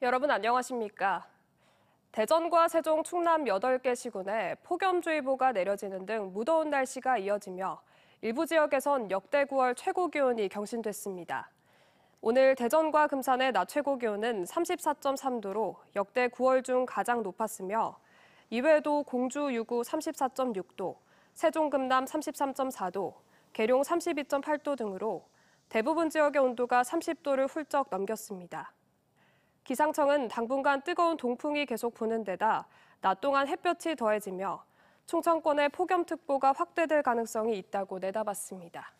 여러분 안녕하십니까? 대전과 세종, 충남 8개 시군에 폭염주의보가 내려지는 등 무더운 날씨가 이어지며 일부 지역에선 역대 9월 최고 기온이 경신됐습니다. 오늘 대전과 금산의 낮 최고 기온은 34.3도로 역대 9월 중 가장 높았으며 이외에도 공주 유구 34.6도, 세종 금남 33.4도, 계룡 32.8도 등으로 대부분 지역의 온도가 30도를 훌쩍 넘겼습니다. 기상청은 당분간 뜨거운 동풍이 계속 부는 데다 낮 동안 햇볕이 더해지며 충청권에 폭염특보가 확대될 가능성이 있다고 내다봤습니다.